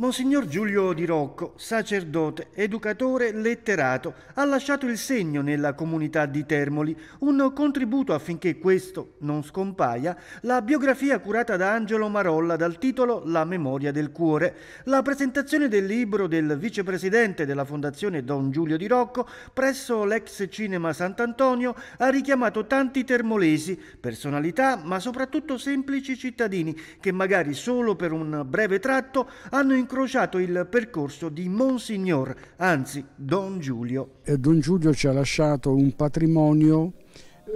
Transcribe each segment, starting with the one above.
Monsignor Giulio Di Rocco, sacerdote, educatore, letterato, ha lasciato il segno nella comunità di Termoli, un contributo affinché questo non scompaia, la biografia curata da Angelo Marolla dal titolo La memoria del cuore, la presentazione del libro del vicepresidente della Fondazione Don Giulio Di Rocco presso l'ex cinema Sant'Antonio ha richiamato tanti termolesi, personalità, ma soprattutto semplici cittadini che magari solo per un breve tratto hanno incontrato incrociato il percorso di Monsignor, anzi Don Giulio. Don Giulio ci ha lasciato un patrimonio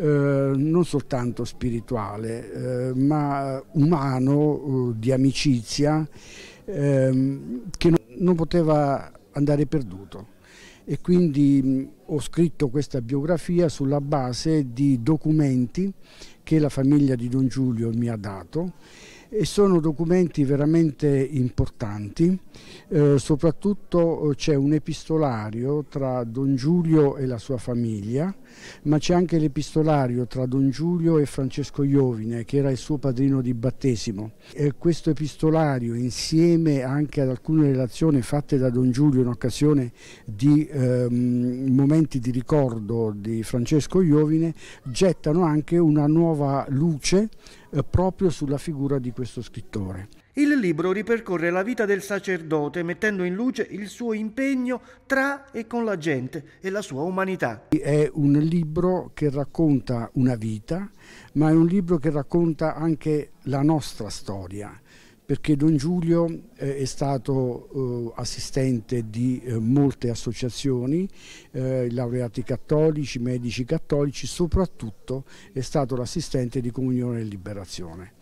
eh, non soltanto spirituale, eh, ma umano, eh, di amicizia, ehm, che non, non poteva andare perduto. E quindi ho scritto questa biografia sulla base di documenti che la famiglia di Don Giulio mi ha dato e sono documenti veramente importanti, eh, soprattutto eh, c'è un epistolario tra Don Giulio e la sua famiglia, ma c'è anche l'epistolario tra Don Giulio e Francesco Iovine, che era il suo padrino di battesimo. E questo epistolario, insieme anche ad alcune relazioni fatte da Don Giulio in occasione di ehm, momenti di ricordo di Francesco Iovine, gettano anche una nuova luce eh, proprio sulla figura di questo scrittore. Il libro ripercorre la vita del sacerdote mettendo in luce il suo impegno tra e con la gente e la sua umanità. È un libro che racconta una vita, ma è un libro che racconta anche la nostra storia perché Don Giulio eh, è stato eh, assistente di eh, molte associazioni, laureati cattolici, medici cattolici, soprattutto è stato l'assistente di Comunione e Liberazione.